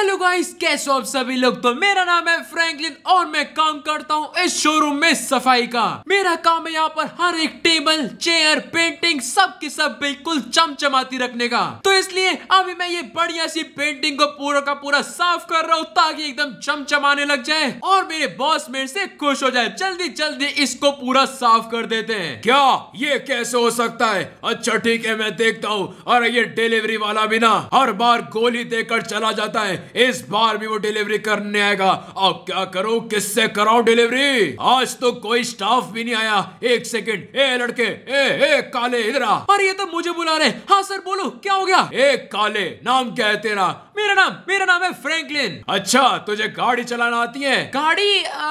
Hello guys कैसे हो आप सभी लोग तो मेरा नाम है फ्रैंकलिन और मैं काम करता हूँ इस शोरूम में सफाई का मेरा काम है यहाँ पर हर एक टेबल चेयर पेंटिंग सब की सब बिल्कुल चमचमाती रखने का तो इसलिए अभी मैं ये बढ़िया सी पेंटिंग को पूरा का पूरा साफ कर रहा हूँ ताकि एकदम चमचमाने लग जाए और मेरे बॉस मेरे से खुश हो जाए जल्दी जल्दी इसको पूरा साफ कर देते है क्या ये कैसे हो सकता है अच्छा ठीक है मैं देखता हूँ और ये डिलीवरी वाला भी ना हर बार गोली देकर चला जाता है इस बार भी वो डिलीवरी करने आएगा अब क्या करो किससे कराओ डिलीवरी आज तो कोई स्टाफ भी नहीं आया एक सेकंड ए लड़के ए ए काले इधर पर ये तो मुझे बुला रहे हाँ सर बोलो क्या हो गया ए काले नाम क्या है तेरा मेरा नाम मेरा नाम है फ्रैंकलिन अच्छा तुझे गाड़ी चलाना आती है गाड़ी आ,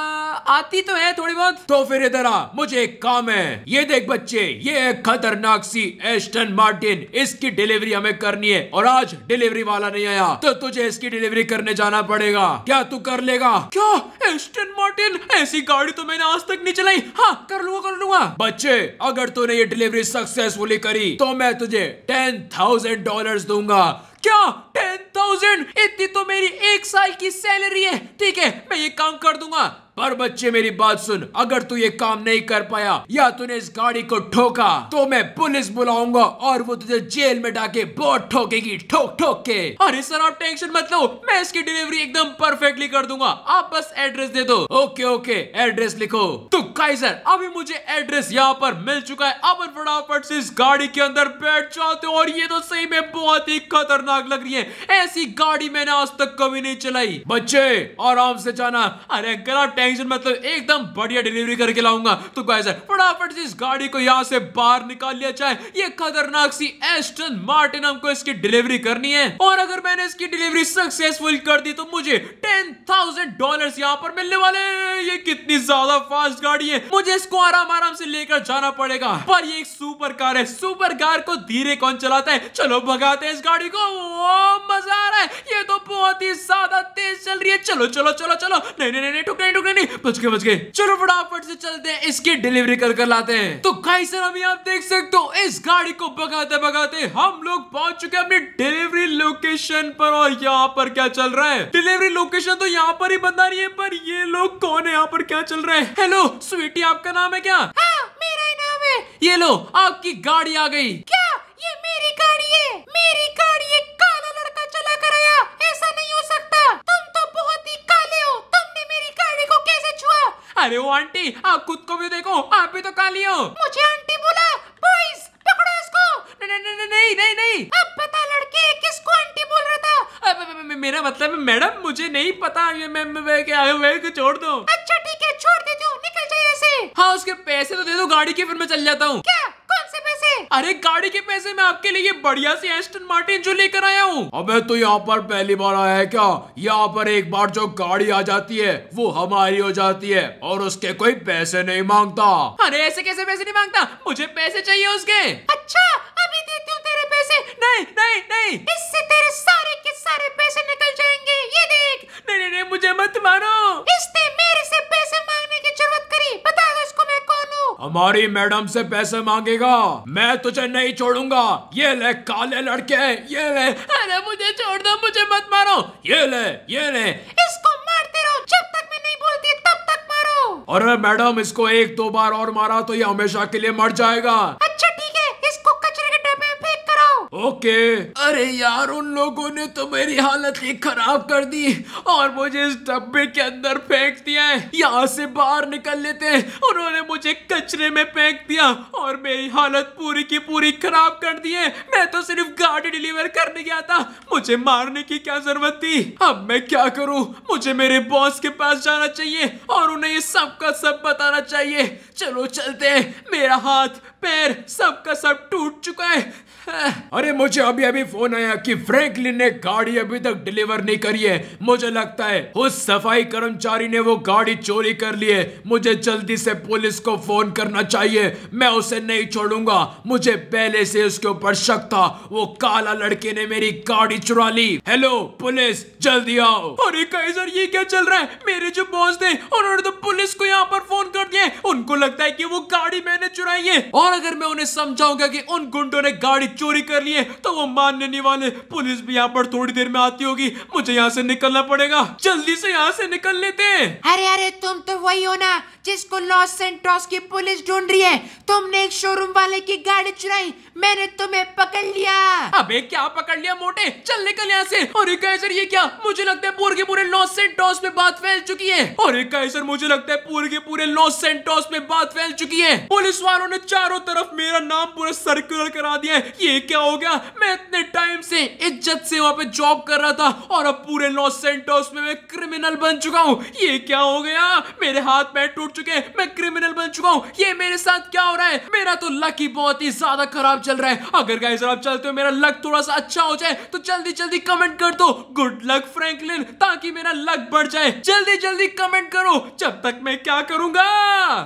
आती तो है थोड़ी बहुत तो फिर इधर आ मुझे एक काम है ये देख बच्चे ये है खतरनाक सी एस्टन मार्टिन इसकी डिलीवरी हमें करनी है और आज डिलीवरी वाला नहीं आया तो तुझे इसकी डिलीवरी डिलीवरी करने जाना पड़ेगा क्या तू कर लेगा क्या एस्टन मार्टिन ऐसी गाड़ी तो मैंने आज तक नहीं चलाई हाँ कर लूंगा कर लूंगा बच्चे अगर तूने ये डिलीवरी सक्सेसफुली करी तो मैं तुझे टेन थाउजेंड डॉलर दूंगा क्या टेन थाउजेंड इतनी तो मेरी एक साल की सैलरी है ठीक है मैं ये काम कर दूंगा पर बच्चे मेरी बात सुन अगर तू ये काम नहीं कर पाया या तूने इस गाड़ी को ठोका तो मैं पुलिस बुलाऊंगा और वो तुझे जेल में डाके बहुत ठोकेगी ठोक ठोक के अरे सर आप टेंशन मत लो मैं इसकी डिलीवरी एकदम परफेक्टली कर दूंगा आप बस एड्रेस दे दो ओके ओके एड्रेस लिखो गाइस अभी मुझे एड्रेस यहाँ पर मिल चुका है अब फटाफट से इस गाड़ी के अंदर बैठ जाते हैं और ये तो सही में बहुत ही खतरनाक लग रही है ऐसी गाड़ी मैंने आज तक कभी नहीं चलाई बच्चे आराम से जाना अरे गला टेंशन मतलब एकदम बढ़िया डिलीवरी करके लाऊंगा तो गाइस फटाफट से इस गाड़ी को यहाँ से बाहर निकाल लिया जाए ये खतरनाक सी एस्टन मार्टिन हमको इसकी डिलीवरी करनी है और अगर मैंने इसकी डिलीवरी सक्सेसफुल कर दी तो मुझे टेन थाउजेंड डॉलर यहाँ पर मिलने वाले ये कितनी ज्यादा फास्ट गाड़ी लिए मुझे इसको आराम आराम से लेकर जाना पड़ेगा पर ये एक सुपर कार है सुपर कार को धीरे कौन चलाता है चलो भगाते हैं इस गाड़ी को ओ, मजा आ रहा है ये तो बहुत ही ज्यादा तेज चल रही है चलो चलो चलो चलो नहीं नहीं नहीं टुकड़े टुकड़े नहीं बच गए बच गए चलो फटाफट से चलते हैं इसकी डिलीवरी कर कर लाते हैं तो कई सर अभी आप देख सकते हो इस गाड़ी को भगाते भगाते हम लोग पहुंच चुके हैं अपनी डिलीवरी लोकेशन पर और यहाँ पर क्या चल रहा है डिलीवरी लोकेशन तो यहाँ पर ही बता रही है पर ये लोग कौन है यहाँ पर क्या चल रहा है हेलो स्वीटी आपका नाम है क्या हाँ, मेरा ही नाम है ये लो आपकी गाड़ी आ गई क्या ये मेरी गाड़ी है मेरी गाड़ी एक काला लड़का चला कर आया ऐसा नहीं हो सकता तुम तो बहुत ही काले हो तुमने मेरी गाड़ी को कैसे छुआ अरे वो आंटी आप खुद को भी देखो आप भी तो काली हो मुझे आंटी बोला पकड़ो इसको नहीं नहीं नहीं अब पता लड़के किसको आंटी बोल रहा था मेरा मतलब मैडम मुझे नहीं पता ये मैं, मैं, मैं, छोड़ दो अच्छा हाँ उसके पैसे तो दे दो गाड़ी के फिर मैं चल जाता हूँ अरे गाड़ी के पैसे मैं आपके लिए बढ़िया सी एस्टन मार्टिन जो लेकर आया हूँ अबे तो यहाँ पर पहली बार आया है क्या यहाँ पर एक बार जो गाड़ी आ जाती है वो हमारी हो जाती है और उसके कोई पैसे नहीं मांगता अरे ऐसे कैसे पैसे नहीं मांगता मुझे पैसे चाहिए उसके अच्छा नहीं नहीं नहीं इससे तेरे सारे के सारे पैसे निकल जाएंगे ये देख नहीं नहीं, नहीं मुझे मत मारो इसने मेरे से पैसे मांगने की जरूरत करी बता दो इसको मैं कौन हूँ हमारी मैडम से पैसे मांगेगा मैं तुझे नहीं छोड़ूंगा ये ले काले लड़के ये ले अरे मुझे छोड़ दो मुझे मत मारो ये ले ये ले इसको मारते रहो जब तक मैं नहीं बोलती तब तक मारो अरे मैडम इसको एक दो बार और मारा तो ये हमेशा के लिए मर जाएगा अच्छा ओके अरे यार उन लोगों ने तो मेरी हालत ही खराब कर दी और मुझे इस डब्बे के अंदर फेंक दिया है यहाँ से बाहर निकल लेते हैं उन्होंने मुझे कचरे में फेंक दिया और मेरी हालत पूरी की पूरी खराब कर दी है मैं तो सिर्फ गाड़ी डिलीवर करने गया था मुझे मारने की क्या जरूरत थी अब मैं क्या करूँ मुझे मेरे बॉस के पास जाना चाहिए और उन्हें ये सब सब बताना चाहिए चलो चलते हैं मेरा हाथ पैर सबका सब टूट चुका है अरे मुझे अभी अभी फोन आया कि फ्रैंकलिन ने गाड़ी अभी तक डिलीवर नहीं करी है मुझे लगता है उस सफाई कर्मचारी ने वो गाड़ी चोरी कर ली है मुझे जल्दी से पुलिस को फोन करना चाहिए मैं उसे नहीं छोड़ूंगा मुझे पहले से उसके ऊपर शक था वो काला लड़के ने मेरी गाड़ी चुरा ली हेलो पुलिस जल्दी आओ अरे काइजर ये क्या चल रहा है मेरे जो बॉस थे उन्होंने तो पुलिस को यहाँ पर फोन कर दिया उनको लगता है की वो गाड़ी मैंने चुराई है और और अगर मैं उन्हें समझाऊंगा कि उन गुंडों ने गाड़ी चोरी कर ली है तो वो मानने नहीं वाले पुलिस भी यहाँ पर थोड़ी देर में आती होगी मुझे यहाँ से निकलना पड़ेगा जल्दी से यहाँ से निकल लेते हैं अरे अरे तुम तो वही हो ना जिसको लॉस सेंटोस की पुलिस ढूंढ रही है तुमने एक शोरूम वाले की गाड़ी चुराई मैंने तुम्हें पकड़ लिया अबे क्या पकड़ लिया मोटे चल निकल यहाँ से और एक कैसर ये क्या मुझे लगता है पूरे के पूरे लॉस सेंटोस में बात फैल चुकी है और एक कैसर मुझे लगता है पूरे के पूरे लॉस सेंटोस में बात फैल चुकी है पुलिस वालों ने चारों चारों तरफ मेरा नाम पूरा सर्कुलर करा दिया है ये क्या हो गया मैं इतने टाइम से इज्जत से वहां पे जॉब कर रहा था और अब पूरे लॉस सेंटोस में मैं क्रिमिनल बन चुका हूँ ये क्या हो गया मेरे हाथ पैर टूट चुके हैं मैं क्रिमिनल बन चुका हूँ ये मेरे साथ क्या हो रहा है मेरा तो लक ही बहुत ही ज्यादा खराब चल रहा है अगर गाइस आप चलते हो मेरा लक थोड़ा सा अच्छा हो जाए तो जल्दी जल्दी कमेंट कर दो गुड लक फ्रैंकलिन ताकि मेरा लक बढ़ जाए जल्दी जल्दी कमेंट करो जब तक मैं क्या करूंगा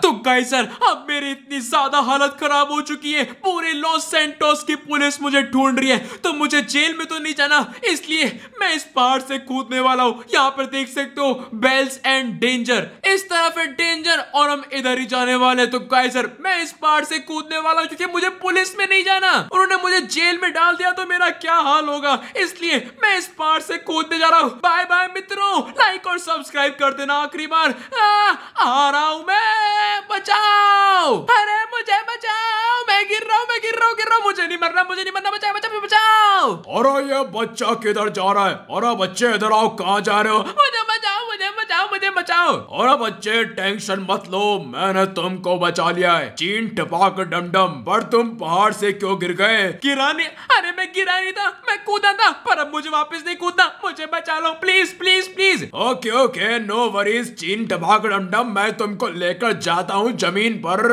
तो गाइस अब मेरी इतनी ज्यादा हालत खराब हो चुकी है पूरे लॉस सेंटोस की पुलिस मुझे ढूंढ रही है तो मुझे जेल में तो नहीं जाना इसलिए मैं इस पहाड़ से कूदने वाला हूँ यहाँ पर देख सकते हो बेल्स एंड डेंजर इस तरफ है डेंजर और हम इधर ही जाने वाले तो गाइजर मैं इस पहाड़ से कूदने वाला हूँ क्योंकि मुझे पुलिस में नहीं जाना उन्होंने मुझे जेल में डाल दिया तो मेरा क्या हाल होगा इसलिए मैं इस पहाड़ से कूदने जा रहा हूँ बाय बाय मित्रों लाइक और सब्सक्राइब कर देना आखिरी बार आ, आ रहा हूं मैं बचाओ अरे मुझे बचाओ मैं गिर रहा हूँ मैं गिर रहा हूँ गिर रहा हूँ मुझे नहीं मरना मुझे नहीं मरना बचाओ बचाओ बचाओ अरे ये बच्चा किधर जा रहा है अरे बच्चे इधर आओ कहाँ जा रहे हो मुझे बचाओ मुझे बचाओ बचाओ मुझे बचाओ और अब बच्चे टेंशन मत लो मैंने तुमको बचा लिया है चीन कर डमडम पर तुम पहाड़ से क्यों गिर गए गिराने अरे मैं गिरा नहीं था मैं कूदा था पर अब मुझे वापस नहीं कूदना मुझे बचा लो please please please okay okay no worries चीन टपाक डमडम मैं तुमको लेकर जाता हूँ जमीन पर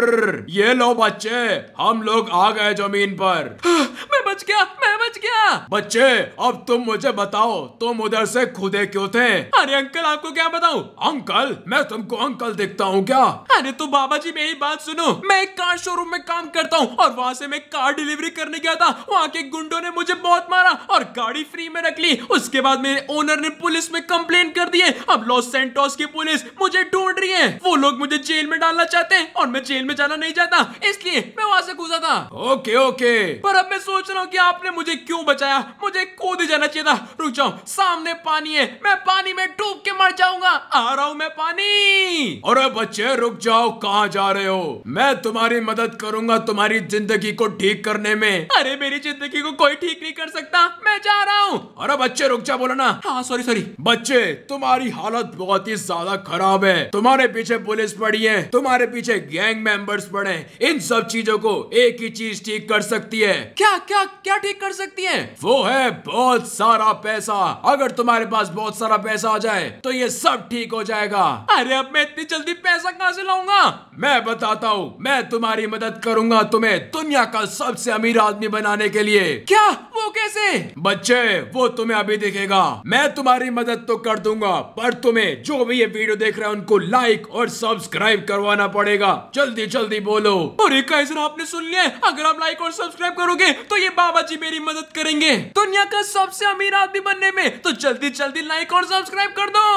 ये लो बच्चे हम लोग आ गए जमीन पर मैं बच गया मैं बच गया बच्चे अब तुम मुझे बताओ तुम उधर से खुदे क्यों थे अरे अंकल आपको क्या बताओ हूँ अंकल मैं तुमको अंकल देखता हूँ क्या अरे तो बाबा जी मेरी बात सुनो मैं एक कार शोरूम में काम करता हूँ और वहाँ से मैं कार डिलीवरी करने गया था वहाँ के गुंडो ने मुझे बहुत मारा और गाड़ी फ्री में रख ली उसके बाद मेरे ओनर ने पुलिस में कम्प्लेन कर दिए अब लॉस सेंटोस की पुलिस मुझे ढूंढ रही है वो लोग मुझे जेल में डालना चाहते हैं और मैं जेल में जाना नहीं चाहता इसलिए मैं वहाँ से घुसा था ओके ओके पर अब मैं सोच रहा हूँ की आपने मुझे क्यूँ बचाया मुझे कूद जाना चाहिए था रुक जाओ सामने पानी है मैं पानी में डूब के मर जाऊंगा आ रहा हूँ मैं पानी और बच्चे रुक जाओ कहाँ जा रहे हो मैं तुम्हारी मदद करूंगा तुम्हारी जिंदगी को ठीक करने में अरे मेरी जिंदगी को कोई ठीक नहीं कर सकता मैं जा रहा हूँ अरे बच्चे रुक जा बोला ना हाँ सॉरी सॉरी बच्चे तुम्हारी हालत बहुत ही ज्यादा खराब है तुम्हारे पीछे पुलिस पड़ी है तुम्हारे पीछे गैंग मेंबर्स पड़े इन सब चीजों को एक ही चीज ठीक कर सकती है क्या क्या क्या ठीक कर सकती है वो है बहुत सारा पैसा अगर तुम्हारे पास बहुत सारा पैसा आ जाए तो ये सब ठीक हो जाएगा अरे अब मैं इतनी जल्दी पैसा कहाँ से लाऊंगा मैं बताता हूँ मैं तुम्हारी मदद करूंगा तुम्हें दुनिया का सबसे अमीर आदमी बनाने के लिए क्या वो कैसे बच्चे वो तुम्हें अभी दिखेगा मैं तुम्हारी मदद तो कर दूंगा पर तुम्हें जो भी ये वीडियो देख रहे हैं उनको लाइक और सब्सक्राइब करवाना पड़ेगा जल्दी जल्दी बोलो और आपने सुन लिया अगर आप लाइक और सब्सक्राइब करोगे तो ये बाबा जी मेरी मदद करेंगे दुनिया का सबसे अमीर आदमी बनने में तो जल्दी जल्दी लाइक और सब्सक्राइब कर दो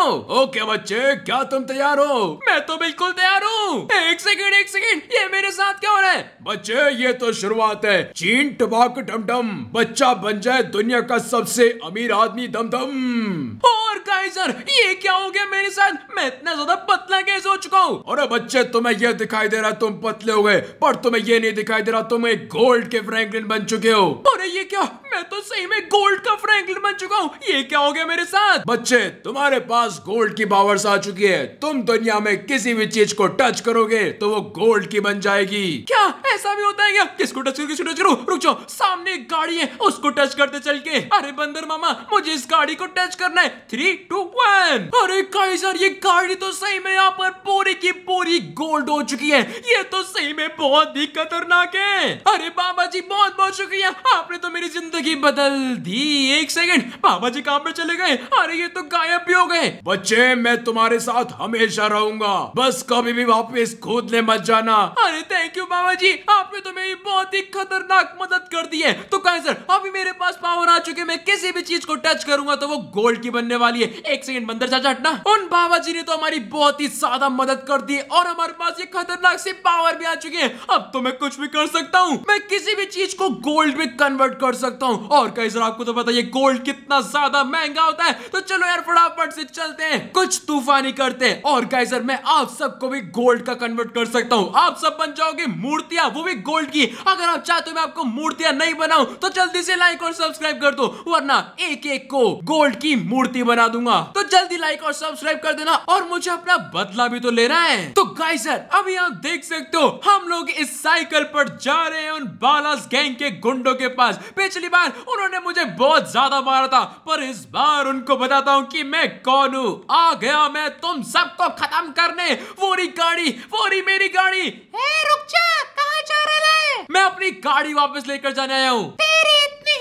ओके क्या बच्चे क्या तुम तैयार हो मैं तो बिल्कुल तैयार हूँ एक सेकंड एक सेकंड ये मेरे साथ क्या हो रहा है बच्चे ये तो शुरुआत है चीन टबाक डमडम बच्चा बन जाए दुनिया का सबसे अमीर आदमी दम दम और सर ये क्या हो गया मेरे साथ मैं इतना ज्यादा पतला कैसे हो चुका हूँ अरे बच्चे तुम्हें यह दिखाई दे रहा तुम पतले हो गए पर तुम्हें ये नहीं दिखाई दे रहा तुम एक गोल्ड के फ्रैंकलिन बन चुके हो अरे ये क्या मैं तो सही में गोल्ड का फ्रैंकलिन बन चुका हूँ ये क्या हो गया मेरे साथ बच्चे तुम्हारे पास गोल्ड की पावर्स आ चुकी है तुम दुनिया में किसी भी चीज को टच करोगे तो वो गोल्ड की बन जाएगी क्या ऐसा भी होता है क्या किसको टच करो किसको टच करो रुक जाओ सामने एक गाड़ी है उसको टच करते चल के अरे बंदर मामा मुझे इस गाड़ी को टच करना है थ्री टू वन अरे काई सर ये गाड़ी तो सही में यहाँ पर पूरी की पूरी गोल्ड हो चुकी है ये तो सही में बहुत ही खतरनाक है अरे बाबा जी बहुत बहुत शुक्रिया आपने आपने तो मेरी जिंदगी बदल दी एक सेकंड बाबा जी काम पे चले गए अरे ये तो गायब भी हो गए बच्चे मैं तुम्हारे साथ हमेशा रहूंगा बस कभी भी वापस कूदने मत जाना अरे थैंक यू बाबा जी आपने तो मेरी बहुत ही खतरनाक मदद कर दी है तो कहा सर अभी मेरे पास पावर आ चुके मैं किसी भी चीज को टच करूंगा तो वो गोल्ड की बनने वाली है एक सेकंड बंदर चाचा हटना उन बाबा जी ने तो हमारी बहुत ही ज्यादा मदद कर दी और हमारे पास ये खतरनाक सी पावर भी आ चुकी है अब तो मैं कुछ भी कर सकता हूँ मैं किसी भी चीज को गोल्ड में कन्वर्ट कन्वर्ट कर सकता हूँ और कई सर आपको तो पता है गोल्ड कितना ज्यादा महंगा होता है तो चलो यार फटाफट से चलते हैं कुछ तूफानी करते हैं और कई सर मैं आप सबको भी गोल्ड का कन्वर्ट कर सकता हूँ आप सब बन जाओगे मूर्तियां वो भी गोल्ड की अगर आप चाहते हो मैं आपको मूर्तियां नहीं बनाऊ तो जल्दी से लाइक और सब्सक्राइब कर दो वरना एक एक को गोल्ड की मूर्ति बना दूंगा तो जल्दी लाइक और सब्सक्राइब कर देना और मुझे अपना बदला भी तो लेना है तो गाय सर अभी आप देख सकते हो हम लोग इस साइकिल पर जा रहे हैं उन बालास गैंग के गुंडों के पास महाराज पिछली बार उन्होंने मुझे बहुत ज्यादा मारा था पर इस बार उनको बताता हूँ कि मैं कौन हूँ आ गया मैं तुम सबको खत्म करने वो री गाड़ी वो री मेरी गाड़ी ए, रुक जा कहाँ जा रहा है मैं अपनी गाड़ी वापस लेकर जाने आया हूँ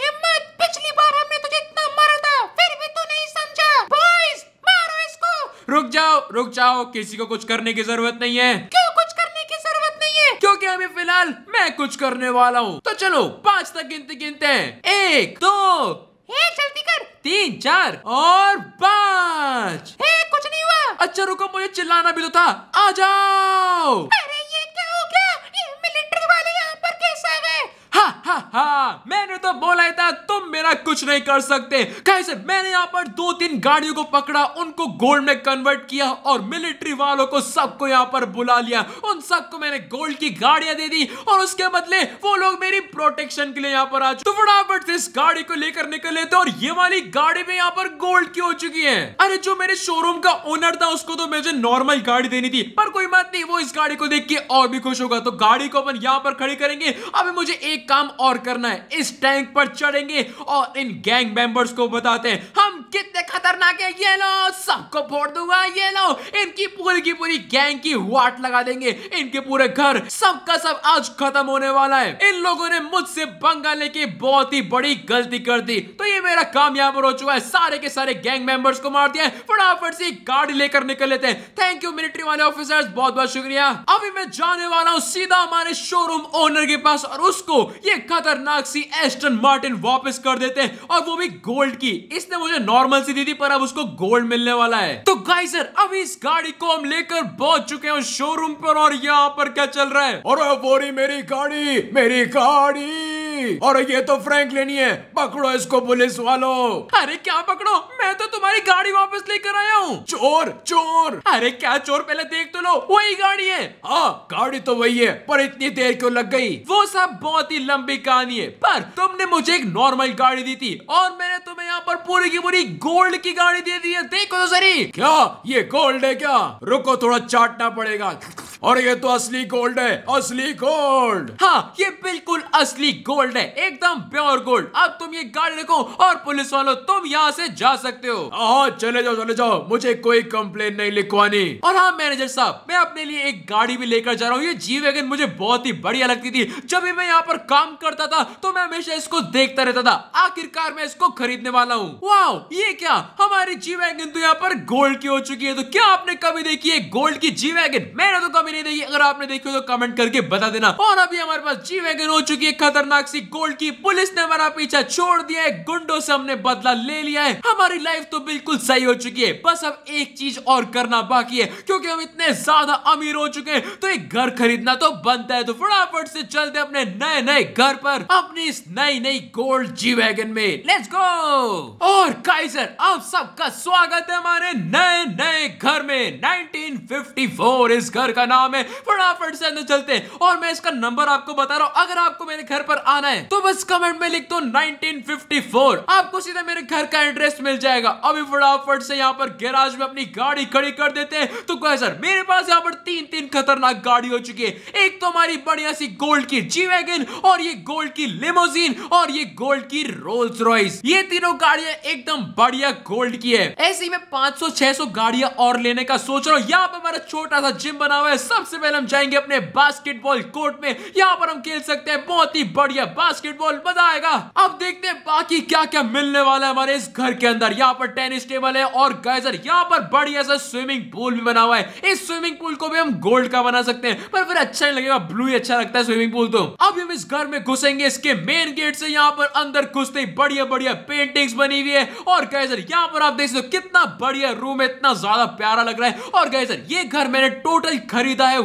हिम्मत पिछली बार हमने मारा था फिर भी तू नहीं समझा रुक जाओ रुक जाओ किसी को कुछ करने की जरूरत नहीं है क्यों? क्योंकि अभी फिलहाल मैं कुछ करने वाला हूँ तो चलो पाँच तक गिनते गिनते हैं एक दो हे जल्दी कर तीन चार और पाँच हे कुछ नहीं हुआ अच्छा रुको मुझे चिल्लाना भी तो था आ जाओ अरे ये क्या हो गया ये मिलिट्री वाले यहाँ पर कैसे आ गए हाँ हा मैंने तो बोला ही था तुम मेरा कुछ नहीं कर सकते कैसे मैंने यहाँ पर दो तीन गाड़ियों को पकड़ा उनको गोल्ड में कन्वर्ट किया और मिलिट्री वालों को सबको यहाँ पर बुला लिया उन सबको मैंने गोल्ड की गाड़ियां दे दी और उसके बदले वो लोग मेरी प्रोटेक्शन के लिए यहाँ पर आ तो फटाफट इस गाड़ी को लेकर निकल लेते और ये वाली गाड़ी में यहाँ पर गोल्ड की हो चुकी है अरे जो मेरे शोरूम का ओनर था उसको तो मुझे नॉर्मल गाड़ी देनी थी पर कोई बात नहीं वो इस गाड़ी को देख के और भी खुश होगा तो गाड़ी को अपन यहाँ पर खड़ी करेंगे अभी मुझे एक काम और करना है इस टैंक पर चढ़ेंगे और इन गैंग मेंबर्स को बताते हैं हम कितने खतरनाक है ये लो सबको फोड़ दूंगा ये लो इनकी पूरी की पूरी गैंग की वाट लगा देंगे इनके पूरे घर सबका सब आज खत्म होने वाला है इन लोगों ने मुझसे बंगा लेके बहुत ही बड़ी गलती कर दी तो ये मेरा काम यहाँ पर हो चुका है सारे के सारे गैंग मेंबर्स को मार दिया फटाफट से गाड़ी लेकर निकल लेते हैं थैंक यू मिलिट्री वाले ऑफिसर्स बहुत बहुत शुक्रिया अभी मैं जाने वाला हूँ सीधा हमारे शोरूम ओनर के पास और उसको ये खतरनाक सी एस्टन मार्टिन वापस कर देते हैं और वो भी गोल्ड की इसने मुझे नॉर्मल सी दी थी पर अब उसको गोल्ड मिलने वाला है तो गाई सर अब इस गाड़ी को हम लेकर पहुंच चुके हैं शोरूम पर और यहाँ पर क्या चल रहा है और मेरी गाड़ी मेरी गाड़ी और ये तो फ्रैंकलिन ही है पकड़ो इसको पुलिस वालों अरे क्या पकड़ो मैं तो तुम्हारी गाड़ी वापस लेकर आया हूँ चोर चोर अरे क्या चोर पहले देख तो लो वही गाड़ी है आ, हाँ, गाड़ी तो वही है पर इतनी देर क्यों लग गई वो सब बहुत ही लंबी कहानी है पर तुमने मुझे एक नॉर्मल गाड़ी दी थी और मैंने तुम्हें यहाँ पर पूरी की पूरी गोल्ड की गाड़ी दे दी है देखो तो सरी क्या ये गोल्ड है क्या रुको थोड़ा चाटना पड़ेगा और ये तो असली गोल्ड है असली गोल्ड हाँ ये बिल्कुल असली गोल्ड है एकदम प्योर गोल्ड अब तुम ये गाड़ी रखो और पुलिस वालों तुम यहाँ से जा सकते हो हाँ चले जाओ चले जाओ मुझे कोई कंप्लेन नहीं लिखवानी और हाँ मैनेजर साहब मैं अपने लिए एक गाड़ी भी लेकर जा रहा हूँ ये जी वैगन मुझे बहुत ही बढ़िया लगती थी जब भी मैं यहाँ पर काम करता था तो मैं हमेशा इसको देखता रहता था आखिरकार मैं इसको खरीदने वाला हूँ वाह ये क्या हमारी जी वैगन तो यहाँ पर गोल्ड की हो चुकी है तो क्या आपने कभी देखी है गोल्ड की जी वैगन मैंने तो कभी भी नहीं देखी अगर आपने देखी हो तो कमेंट करके बता देना और अभी हमारे पास जी वैगन हो चुकी है खतरनाक सी गोल्ड की पुलिस ने हमारा पीछा छोड़ दिया है गुंडो से हमने बदला ले लिया है हमारी लाइफ तो बिल्कुल सही हो चुकी है बस अब एक चीज और करना बाकी है क्योंकि हम इतने ज्यादा अमीर हो चुके हैं तो एक घर खरीदना तो बनता है तो फटाफट से चलते अपने नए नए घर पर अपनी इस नई नई गोल्ड जी वैगन में लेट्स गो और काइजर आप सबका स्वागत है हमारे नए नए घर में 1954 इस घर का नाम नाम है फटाफट से अंदर चलते हैं और मैं इसका नंबर आपको बता रहा हूँ अगर आपको मेरे घर पर आना है तो बस कमेंट में लिख दो नाइनटीन आपको सीधा मेरे घर का एड्रेस मिल जाएगा अभी फटाफट से यहाँ पर गैराज में अपनी गाड़ी खड़ी कर देते हैं तो क्या सर मेरे पास यहाँ पर तीन तीन खतरनाक गाड़ी हो चुकी है एक तो हमारी बढ़िया सी गोल्ड की जी वैगन और ये गोल्ड की लिमोजीन और ये गोल्ड की रोल्स रॉयस ये तीनों गाड़ियां एकदम बढ़िया गोल्ड की है ऐसी में 500 600 गाड़ियां और लेने का सोच रहा हूँ यहाँ पे हमारा छोटा सा जिम बना हुआ है सबसे पहले हम जाएंगे अपने बास्केटबॉल कोर्ट में यहाँ पर हम खेल सकते हैं बहुत ही बढ़िया बास्केटबॉल मजा आएगा अब देखते हैं बाकी क्या क्या मिलने वाला है हमारे इस घर के अंदर यहाँ पर टेनिस टेबल है और गाइजर यहाँ पर बढ़िया सा स्विमिंग पूल भी बना हुआ है इस स्विमिंग पूल को भी हम गोल्ड का बना सकते हैं पर फिर अच्छा नहीं लगेगा ब्लू ही अच्छा लगता है स्विमिंग पूल तो अब हम इस घर में घुसेंगे इसके मेन गेट से यहाँ पर अंदर घुसते ही बढ़िया बढ़िया पेंटिंग्स बनी हुई है और गाइजर यहाँ पर आप देख सकते हो कितना बढ़िया रूम है इतना ज्यादा प्यारा लग रहा है और गाइजर ये घर मैंने टोटल खरीद खरीदा है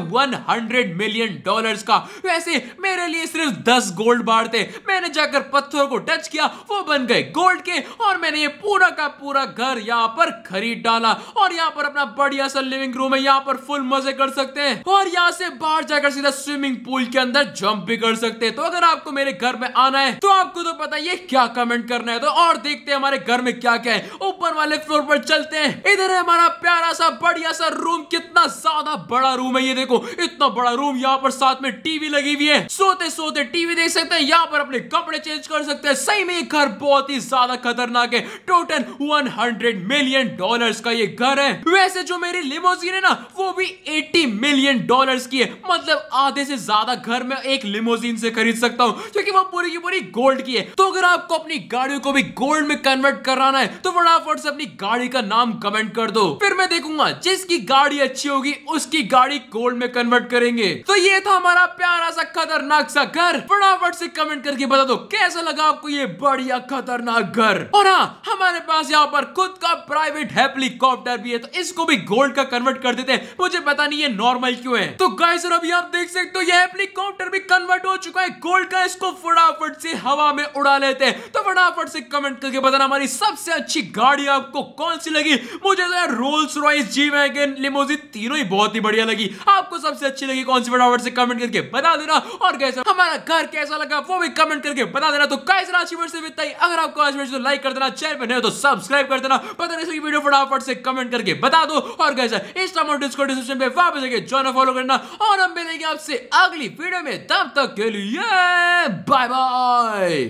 100 मिलियन डॉलर्स का वैसे मेरे लिए सिर्फ 10 गोल्ड बार थे मैंने जाकर पत्थर को टच किया वो बन गए गोल्ड के और मैंने ये पूरा का पूरा घर यहाँ पर खरीद डाला और यहाँ पर अपना बढ़िया सा लिविंग रूम है यहाँ पर फुल मजे कर सकते हैं और यहाँ से बाहर जाकर सीधा स्विमिंग पूल के अंदर जम्प भी कर सकते हैं तो अगर आपको मेरे घर में आना है तो आपको तो पता ये क्या कमेंट करना है तो और देखते हैं हमारे घर में क्या क्या है ऊपर वाले फ्लोर पर चलते हैं इधर है हमारा प्यारा सा बढ़िया सा रूम कितना ज्यादा बड़ा रूम में ये देखो इतना बड़ा रूम यहाँ पर साथ में टीवी लगी हुई है सोते सोते टीवी देख सकते हैं यहाँ पर अपने कपड़े चेंज कर सकते हैं सही में ये घर बहुत ही ज्यादा खतरनाक है टोटल 100 मिलियन डॉलर्स का ये घर है वैसे जो मेरी लिमोजीन है ना वो भी 80 मिलियन डॉलर्स की है मतलब आधे से ज्यादा घर में एक लिमोजीन से खरीद सकता हूँ क्योंकि वो पूरी की पूरी गोल्ड की है तो अगर आपको अपनी गाड़ियों को भी गोल्ड में कन्वर्ट कराना है तो फटाफट से अपनी गाड़ी का नाम कमेंट कर दो फिर मैं देखूंगा जिसकी गाड़ी अच्छी होगी उसकी गाड़ी गोल्ड में कन्वर्ट करेंगे तो ये था हमारा प्यारा सा खतरनाक सा घर फटाफट से कमेंट करके बता दो कैसा लगा आपको ये बढ़िया खतरनाक घर और हाँ हमारे पास यहाँ पर खुद का प्राइवेट हेलीकॉप्टर भी है तो इसको भी गोल्ड का कन्वर्ट कर देते हैं मुझे पता नहीं ये नॉर्मल क्यों है तो गाय सर अभी आप देख सकते हो ये हेलीकॉप्टर भी कन्वर्ट हो चुका है गोल्ड का इसको फटाफट से हवा में उड़ा लेते हैं तो फटाफट से कमेंट करके बताना हमारी सबसे अच्छी गाड़ी आपको कौन सी लगी मुझे तो यार Rolls Royce G wagon limousine तीनों ही बहुत ही बढ़िया लगी आपको सबसे अच्छी लगी कौन सी फटाफट से कमेंट करके बता देना और कैसा हमारा घर कैसा लगा वो भी कमेंट करके बता देना तो कैसे आज से बताइए अगर आपको आज वीडियो तो लाइक कर देना चैनल पर नहीं तो सब्सक्राइब कर देना पता नहीं वीडियो फटाफट से कमेंट करके बता दो और कैसा इंस्टाग्राम और डिस्को डिस्क्रिप्शन पे वापस आके ज्वाइन फॉलो करना और हम मिलेंगे आपसे अगली वीडियो में तब तक के लिए बाय बाय